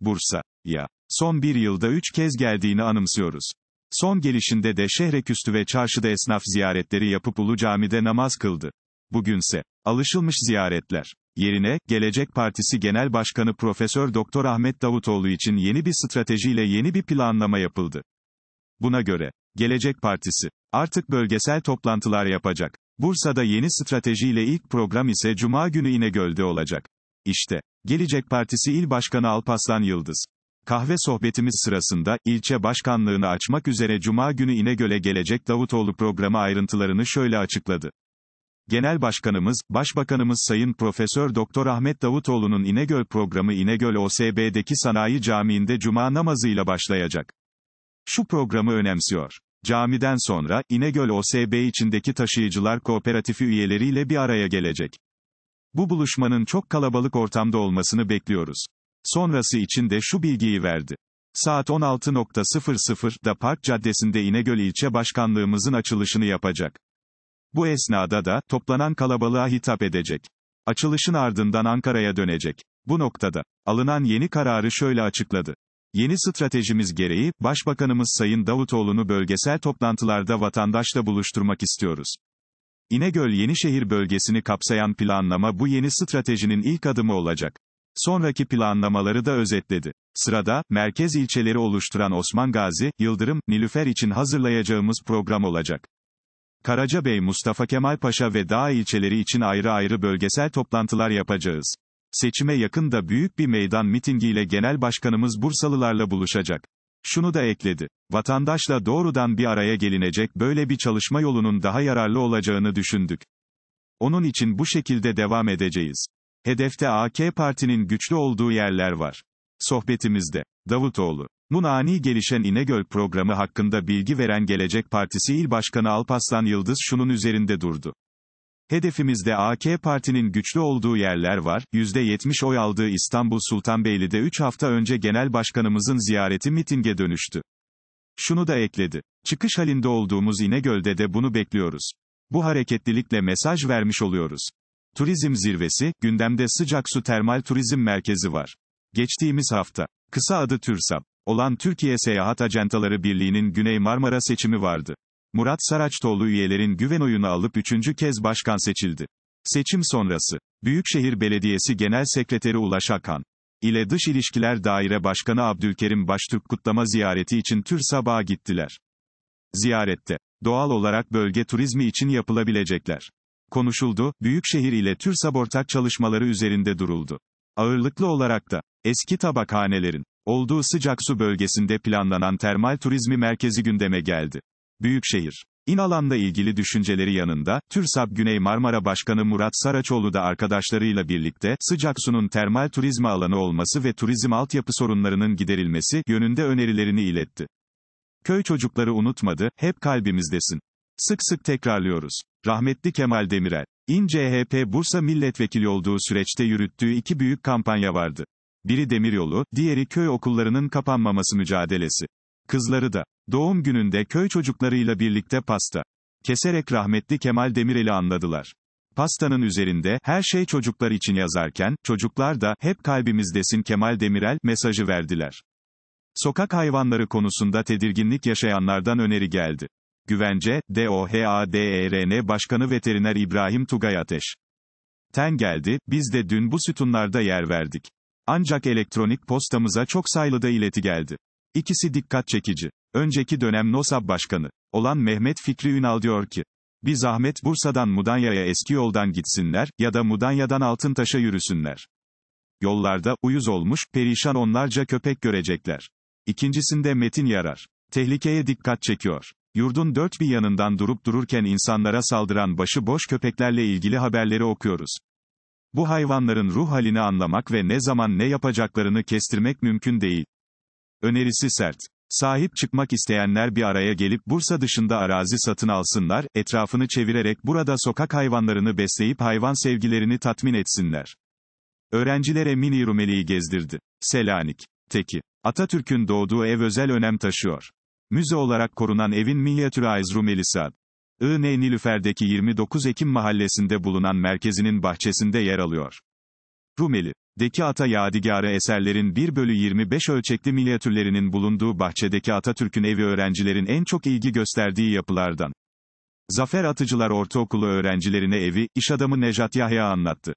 Bursa, ya, son bir yılda üç kez geldiğini anımsıyoruz. Son gelişinde de şehre küstü ve çarşıda esnaf ziyaretleri yapıp Ulu Cami'de namaz kıldı. Bugünse, alışılmış ziyaretler. Yerine, Gelecek Partisi Genel Başkanı Profesör Doktor Ahmet Davutoğlu için yeni bir stratejiyle yeni bir planlama yapıldı. Buna göre, Gelecek Partisi, artık bölgesel toplantılar yapacak. Bursa'da yeni stratejiyle ilk program ise Cuma günü İnegöl'de olacak. İşte, Gelecek Partisi İl Başkanı Alpaslan Yıldız. Kahve sohbetimiz sırasında, ilçe başkanlığını açmak üzere Cuma günü İnegöl'e gelecek Davutoğlu programı ayrıntılarını şöyle açıkladı. Genel Başkanımız, Başbakanımız Sayın Profesör Doktor Ahmet Davutoğlu'nun İnegöl programı İnegöl OSB'deki Sanayi Camii'nde cuma namazıyla başlayacak. Şu programı önemsiyor. Camiden sonra İnegöl OSB içindeki taşıyıcılar kooperatifi üyeleriyle bir araya gelecek. Bu buluşmanın çok kalabalık ortamda olmasını bekliyoruz. Sonrası için de şu bilgiyi verdi. Saat 16.00'da Park Caddesi'nde İnegöl İlçe Başkanlığımızın açılışını yapacak. Bu esnada da, toplanan kalabalığa hitap edecek. Açılışın ardından Ankara'ya dönecek. Bu noktada, alınan yeni kararı şöyle açıkladı. Yeni stratejimiz gereği, Başbakanımız Sayın Davutoğlu'nu bölgesel toplantılarda vatandaşla buluşturmak istiyoruz. İnegöl Yenişehir bölgesini kapsayan planlama bu yeni stratejinin ilk adımı olacak. Sonraki planlamaları da özetledi. Sırada, merkez ilçeleri oluşturan Osman Gazi, Yıldırım, Nilüfer için hazırlayacağımız program olacak. Karacabey Mustafa Kemal Paşa ve Dağ ilçeleri için ayrı ayrı bölgesel toplantılar yapacağız. Seçime yakın da büyük bir meydan mitingiyle genel başkanımız Bursalılarla buluşacak. Şunu da ekledi. Vatandaşla doğrudan bir araya gelinecek böyle bir çalışma yolunun daha yararlı olacağını düşündük. Onun için bu şekilde devam edeceğiz. Hedefte AK Parti'nin güçlü olduğu yerler var. Sohbetimizde, Davutoğlu, Nun gelişen İnegöl programı hakkında bilgi veren Gelecek Partisi İl Başkanı Alpaslan Yıldız şunun üzerinde durdu. Hedefimizde AK Parti'nin güçlü olduğu yerler var, %70 oy aldığı İstanbul Sultanbeyli'de 3 hafta önce genel başkanımızın ziyareti mitinge dönüştü. Şunu da ekledi. Çıkış halinde olduğumuz İnegöl'de de bunu bekliyoruz. Bu hareketlilikle mesaj vermiş oluyoruz. Turizm zirvesi, gündemde sıcak su termal turizm merkezi var. Geçtiğimiz hafta, kısa adı TÜRSAP, olan Türkiye Seyahat Ajantaları Birliği'nin Güney Marmara seçimi vardı. Murat Saraçoğlu üyelerin güven oyunu alıp üçüncü kez başkan seçildi. Seçim sonrası, Büyükşehir Belediyesi Genel Sekreteri Ulaş Akan ile Dış İlişkiler Daire Başkanı Abdülkerim Baştürk kutlama ziyareti için Tür gittiler. Ziyarette, doğal olarak bölge turizmi için yapılabilecekler. Konuşuldu, Büyükşehir ile TÜRSAB ortak çalışmaları üzerinde duruldu. Ağırlıklı olarak da, eski tabakhanelerin, olduğu sıcak su bölgesinde planlanan termal turizmi merkezi gündeme geldi. Büyükşehir. alanda ilgili düşünceleri yanında, TÜRSAB Güney Marmara Başkanı Murat Saraçoğlu da arkadaşlarıyla birlikte, Sıcaksu'nun termal turizma alanı olması ve turizm altyapı sorunlarının giderilmesi yönünde önerilerini iletti. Köy çocukları unutmadı, hep kalbimizdesin. Sık sık tekrarlıyoruz. Rahmetli Kemal Demirel, İnCHP Bursa milletvekili olduğu süreçte yürüttüğü iki büyük kampanya vardı. Biri demiryolu, diğeri köy okullarının kapanmaması mücadelesi. Kızları da. Doğum gününde köy çocuklarıyla birlikte pasta. Keserek rahmetli Kemal Demirel'i anladılar. Pastanın üzerinde, her şey çocuklar için yazarken, çocuklar da, hep kalbimizdesin Kemal Demirel, mesajı verdiler. Sokak hayvanları konusunda tedirginlik yaşayanlardan öneri geldi. Güvence, DOHADERN Başkanı Veteriner İbrahim Tugay Ateş. Ten geldi, biz de dün bu sütunlarda yer verdik. Ancak elektronik postamıza çok sayılı da ileti geldi. İkisi dikkat çekici. Önceki dönem NOSAB Başkanı olan Mehmet Fikri Ünal diyor ki, bir zahmet Bursa'dan Mudanya'ya eski yoldan gitsinler ya da Mudanya'dan Altıntaş'a yürüsünler. Yollarda uyuz olmuş, perişan onlarca köpek görecekler. İkincisinde Metin Yarar. Tehlikeye dikkat çekiyor. Yurdun dört bir yanından durup dururken insanlara saldıran başı boş köpeklerle ilgili haberleri okuyoruz. Bu hayvanların ruh halini anlamak ve ne zaman ne yapacaklarını kestirmek mümkün değil. Önerisi sert. Sahip çıkmak isteyenler bir araya gelip Bursa dışında arazi satın alsınlar, etrafını çevirerek burada sokak hayvanlarını besleyip hayvan sevgilerini tatmin etsinler. Öğrencilere mini Rumeli'yi gezdirdi. Selanik. Teki. Atatürk'ün doğduğu ev özel önem taşıyor. Müze olarak korunan evin minyatürize Rumeli'si ad. İğne Nilüfer'deki 29 Ekim mahallesinde bulunan merkezinin bahçesinde yer alıyor. Rumeli, Deki Ata Yadigarı eserlerin 1 bölü 25 ölçekli milyatürlerinin bulunduğu bahçedeki Atatürk'ün evi öğrencilerin en çok ilgi gösterdiği yapılardan. Zafer Atıcılar Ortaokulu öğrencilerine evi, iş adamı Nejat Yahya anlattı.